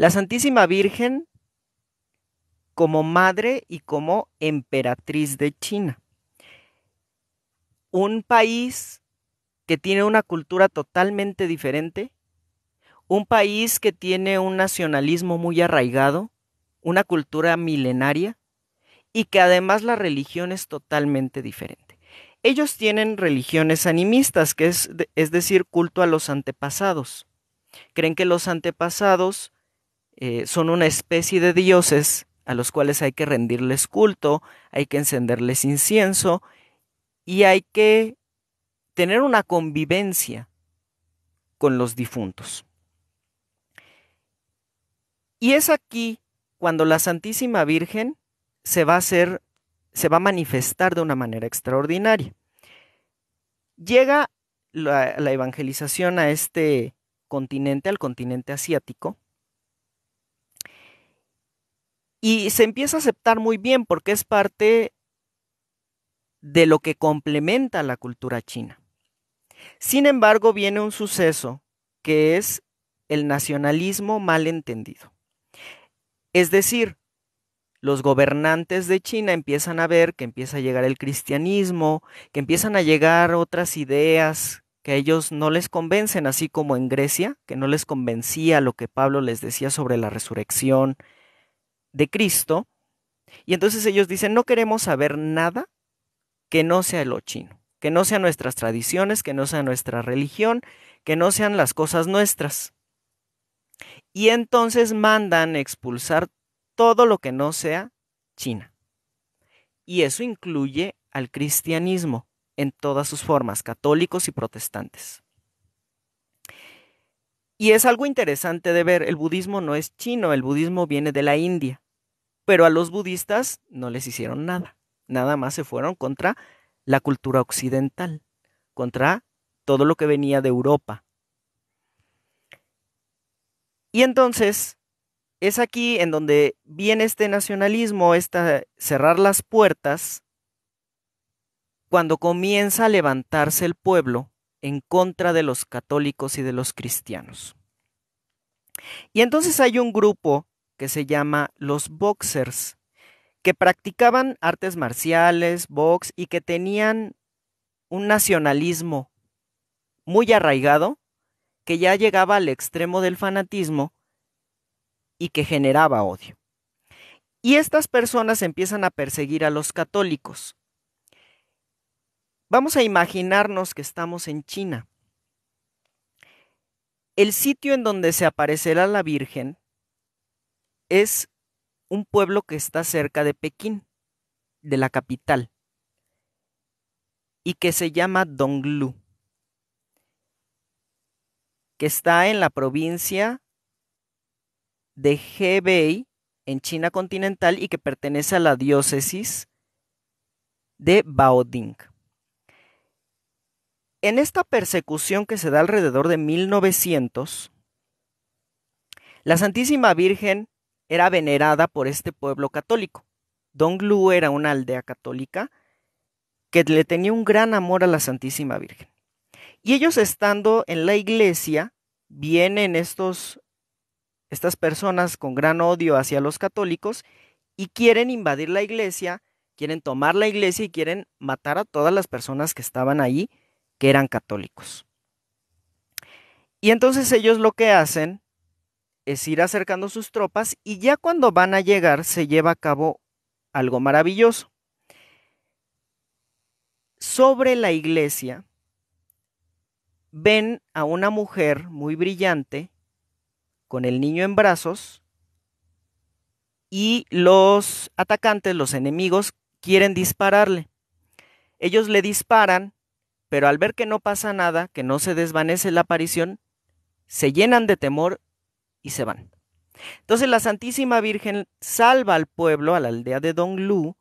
La Santísima Virgen como madre y como emperatriz de China. Un país que tiene una cultura totalmente diferente, un país que tiene un nacionalismo muy arraigado, una cultura milenaria y que además la religión es totalmente diferente. Ellos tienen religiones animistas, que es, es decir, culto a los antepasados. Creen que los antepasados eh, son una especie de dioses a los cuales hay que rendirles culto, hay que encenderles incienso y hay que tener una convivencia con los difuntos. Y es aquí cuando la Santísima Virgen se va a hacer, se va a manifestar de una manera extraordinaria. Llega la evangelización a este continente, al continente asiático, y se empieza a aceptar muy bien porque es parte de lo que complementa la cultura china. Sin embargo, viene un suceso que es el nacionalismo mal entendido. Es decir, los gobernantes de China empiezan a ver que empieza a llegar el cristianismo, que empiezan a llegar otras ideas que a ellos no les convencen, así como en Grecia, que no les convencía lo que Pablo les decía sobre la resurrección, de Cristo, y entonces ellos dicen, no queremos saber nada que no sea lo chino, que no sean nuestras tradiciones, que no sea nuestra religión, que no sean las cosas nuestras. Y entonces mandan expulsar todo lo que no sea China. Y eso incluye al cristianismo en todas sus formas, católicos y protestantes. Y es algo interesante de ver, el budismo no es chino, el budismo viene de la India, pero a los budistas no les hicieron nada, nada más se fueron contra la cultura occidental, contra todo lo que venía de Europa. Y entonces es aquí en donde viene este nacionalismo, esta cerrar las puertas, cuando comienza a levantarse el pueblo en contra de los católicos y de los cristianos. Y entonces hay un grupo que se llama los boxers, que practicaban artes marciales, box y que tenían un nacionalismo muy arraigado que ya llegaba al extremo del fanatismo y que generaba odio. Y estas personas empiezan a perseguir a los católicos. Vamos a imaginarnos que estamos en China el sitio en donde se aparecerá la Virgen es un pueblo que está cerca de Pekín, de la capital, y que se llama Donglu, que está en la provincia de Hebei, en China continental, y que pertenece a la diócesis de Baoding en esta persecución que se da alrededor de 1900, la Santísima Virgen era venerada por este pueblo católico. Glu era una aldea católica que le tenía un gran amor a la Santísima Virgen. Y ellos estando en la iglesia, vienen estos, estas personas con gran odio hacia los católicos y quieren invadir la iglesia, quieren tomar la iglesia y quieren matar a todas las personas que estaban ahí que eran católicos. Y entonces ellos lo que hacen es ir acercando sus tropas y ya cuando van a llegar se lleva a cabo algo maravilloso. Sobre la iglesia ven a una mujer muy brillante con el niño en brazos y los atacantes, los enemigos, quieren dispararle. Ellos le disparan pero al ver que no pasa nada, que no se desvanece la aparición, se llenan de temor y se van. Entonces la Santísima Virgen salva al pueblo, a la aldea de Don Lu,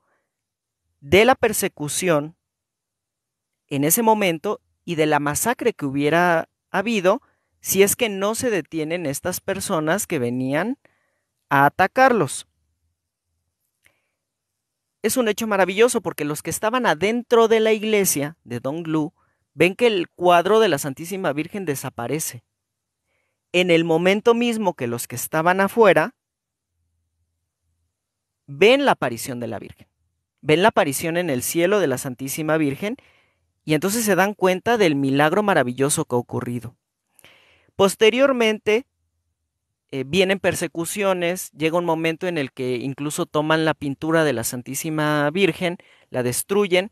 de la persecución en ese momento y de la masacre que hubiera habido si es que no se detienen estas personas que venían a atacarlos es un hecho maravilloso porque los que estaban adentro de la iglesia de Glu ven que el cuadro de la Santísima Virgen desaparece. En el momento mismo que los que estaban afuera ven la aparición de la Virgen, ven la aparición en el cielo de la Santísima Virgen y entonces se dan cuenta del milagro maravilloso que ha ocurrido. Posteriormente, eh, vienen persecuciones, llega un momento en el que incluso toman la pintura de la Santísima Virgen, la destruyen,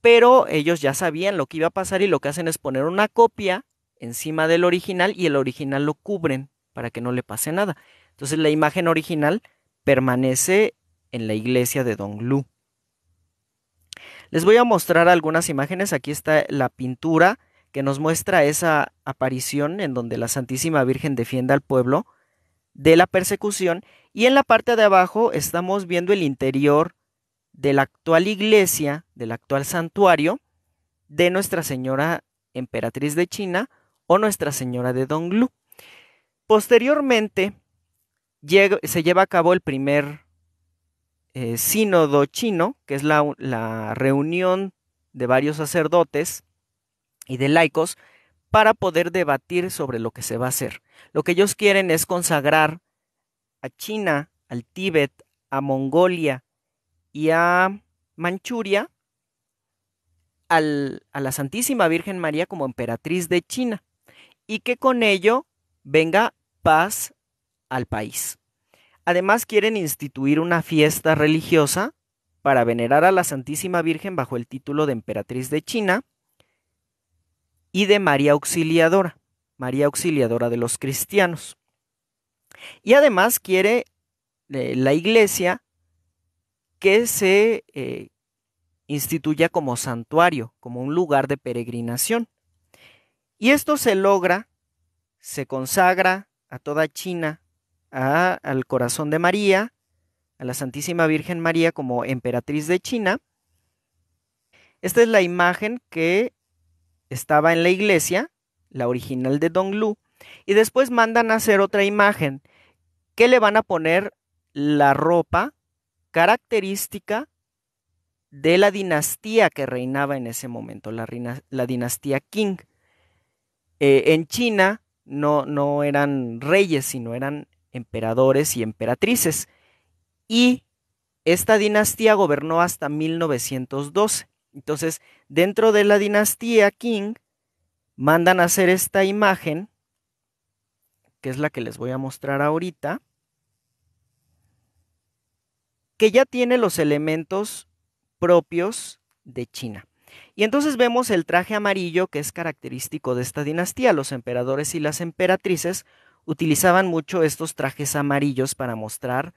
pero ellos ya sabían lo que iba a pasar y lo que hacen es poner una copia encima del original y el original lo cubren para que no le pase nada. Entonces la imagen original permanece en la iglesia de Lu Les voy a mostrar algunas imágenes. Aquí está la pintura que nos muestra esa aparición en donde la Santísima Virgen defiende al pueblo de la persecución y en la parte de abajo estamos viendo el interior de la actual iglesia, del actual santuario de Nuestra Señora Emperatriz de China o Nuestra Señora de Donglu. Posteriormente se lleva a cabo el primer eh, sínodo chino, que es la reunión de varios sacerdotes y de laicos para poder debatir sobre lo que se va a hacer. Lo que ellos quieren es consagrar a China, al Tíbet, a Mongolia y a Manchuria a la Santísima Virgen María como emperatriz de China y que con ello venga paz al país. Además quieren instituir una fiesta religiosa para venerar a la Santísima Virgen bajo el título de emperatriz de China y de María Auxiliadora, María Auxiliadora de los cristianos. Y además quiere eh, la iglesia que se eh, instituya como santuario, como un lugar de peregrinación. Y esto se logra, se consagra a toda China, a, al corazón de María, a la Santísima Virgen María como emperatriz de China. Esta es la imagen que estaba en la iglesia, la original de Donglu, y después mandan a hacer otra imagen que le van a poner la ropa característica de la dinastía que reinaba en ese momento, la, dinastía Qing. Eh, en China no, no eran reyes, sino eran emperadores y emperatrices. Y esta dinastía gobernó hasta 1912. Entonces, dentro de la dinastía Qing, mandan a hacer esta imagen, que es la que les voy a mostrar ahorita, que ya tiene los elementos propios de China. Y entonces vemos el traje amarillo que es característico de esta dinastía. Los emperadores y las emperatrices utilizaban mucho estos trajes amarillos para mostrar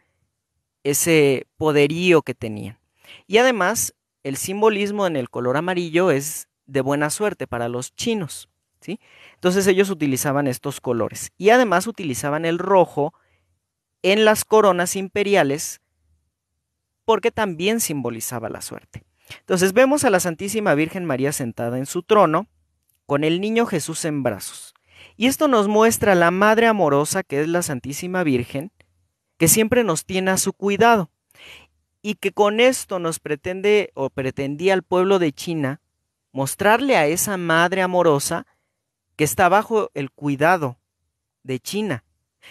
ese poderío que tenían. Y además el simbolismo en el color amarillo es de buena suerte para los chinos. ¿sí? Entonces ellos utilizaban estos colores y además utilizaban el rojo en las coronas imperiales porque también simbolizaba la suerte. Entonces vemos a la Santísima Virgen María sentada en su trono con el niño Jesús en brazos. Y esto nos muestra la Madre amorosa que es la Santísima Virgen, que siempre nos tiene a su cuidado y que con esto nos pretende o pretendía al pueblo de China mostrarle a esa madre amorosa que está bajo el cuidado de China,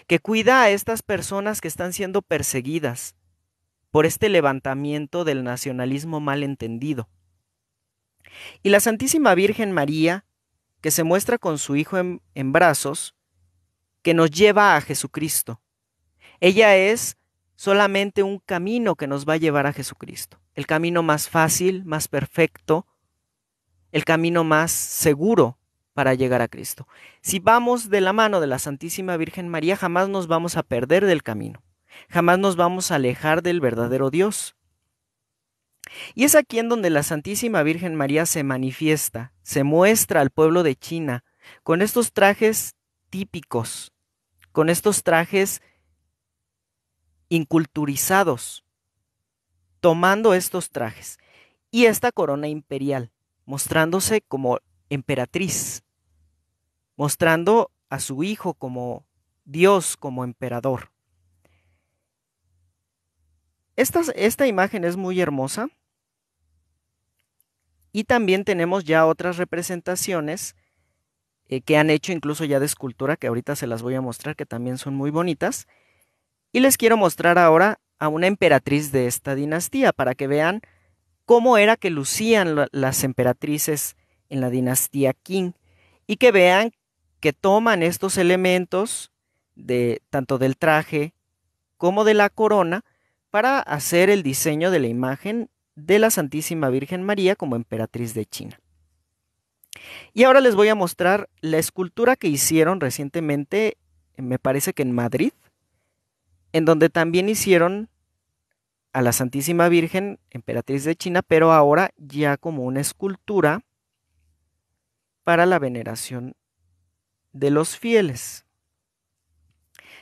que cuida a estas personas que están siendo perseguidas por este levantamiento del nacionalismo malentendido. Y la Santísima Virgen María, que se muestra con su Hijo en, en brazos, que nos lleva a Jesucristo. Ella es solamente un camino que nos va a llevar a Jesucristo, el camino más fácil, más perfecto, el camino más seguro para llegar a Cristo. Si vamos de la mano de la Santísima Virgen María, jamás nos vamos a perder del camino, jamás nos vamos a alejar del verdadero Dios. Y es aquí en donde la Santísima Virgen María se manifiesta, se muestra al pueblo de China, con estos trajes típicos, con estos trajes inculturizados, tomando estos trajes y esta corona imperial, mostrándose como emperatriz, mostrando a su hijo como Dios, como emperador. Esta, esta imagen es muy hermosa y también tenemos ya otras representaciones eh, que han hecho incluso ya de escultura, que ahorita se las voy a mostrar, que también son muy bonitas. Y les quiero mostrar ahora a una emperatriz de esta dinastía para que vean cómo era que lucían las emperatrices en la dinastía Qing y que vean que toman estos elementos de tanto del traje como de la corona para hacer el diseño de la imagen de la Santísima Virgen María como emperatriz de China. Y ahora les voy a mostrar la escultura que hicieron recientemente, me parece que en Madrid, en donde también hicieron a la Santísima Virgen, emperatriz de China, pero ahora ya como una escultura para la veneración de los fieles,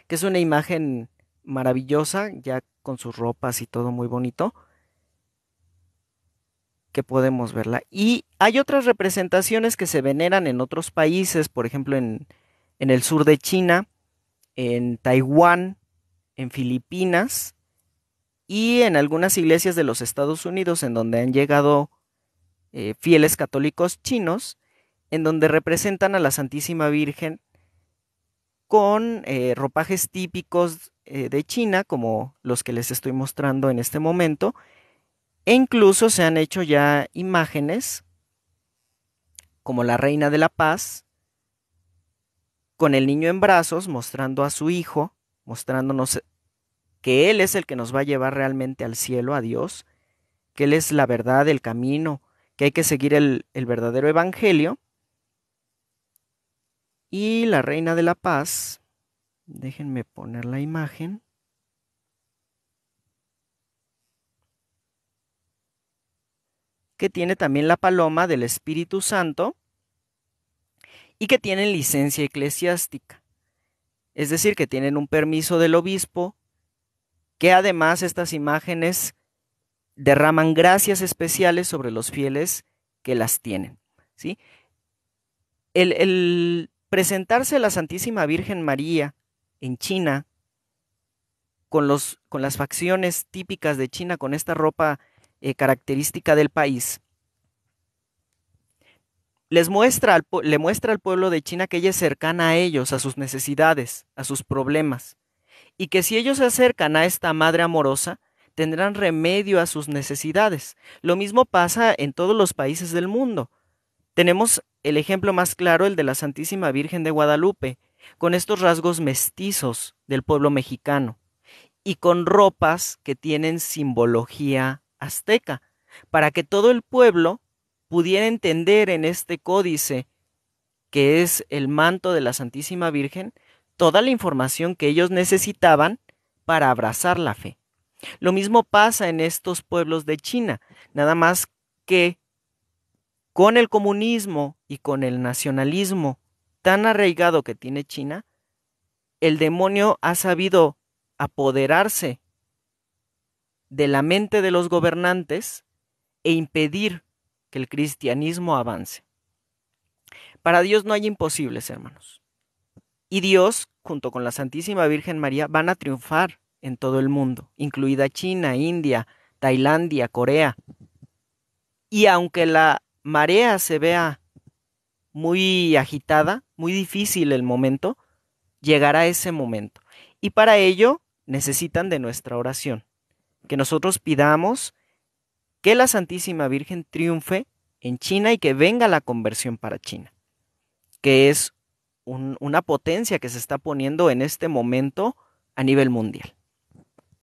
que es una imagen maravillosa, ya con sus ropas y todo muy bonito, que podemos verla. Y hay otras representaciones que se veneran en otros países, por ejemplo en, en el sur de China, en Taiwán, en Filipinas y en algunas iglesias de los Estados Unidos en donde han llegado eh, fieles católicos chinos, en donde representan a la Santísima Virgen con eh, ropajes típicos eh, de China, como los que les estoy mostrando en este momento, e incluso se han hecho ya imágenes como la Reina de la Paz, con el niño en brazos, mostrando a su hijo, mostrándonos que Él es el que nos va a llevar realmente al cielo, a Dios, que Él es la verdad, el camino, que hay que seguir el, el verdadero evangelio. Y la Reina de la Paz, déjenme poner la imagen. que tiene también la paloma del Espíritu Santo y que tienen licencia eclesiástica. Es decir, que tienen un permiso del obispo que además estas imágenes derraman gracias especiales sobre los fieles que las tienen. ¿sí? El, presentarse a la Santísima Virgen María en China con, con las facciones típicas de China, con esta ropa eh, característica del país, les muestra le muestra al pueblo de China que ella es cercana a ellos, a sus necesidades, a sus problemas y que si ellos se acercan a esta madre amorosa, tendrán remedio a sus necesidades. Lo mismo pasa en todos los países del mundo. Tenemos el ejemplo más claro, el de la Santísima Virgen de Guadalupe, con estos rasgos mestizos del pueblo mexicano y con ropas que tienen simbología azteca, para que todo el pueblo pudiera entender en este códice que es el manto de la Santísima Virgen, toda la información que ellos necesitaban para abrazar la fe. Lo mismo pasa en estos pueblos de China, nada más que con el comunismo y con el nacionalismo tan arraigado que tiene China, el demonio ha sabido apoderarse de la mente de los gobernantes e impedir que el cristianismo avance. Para Dios no hay imposibles, hermanos. Y Dios, junto con la Santísima Virgen María, van a triunfar en todo el mundo, incluida China, India, Tailandia, Corea. Y aunque la marea se vea muy agitada, muy difícil el momento, llegará ese momento. Y para ello necesitan de nuestra oración, que nosotros pidamos que la Santísima Virgen triunfe en China y que venga la conversión para China, que es una potencia que se está poniendo en este momento a nivel mundial.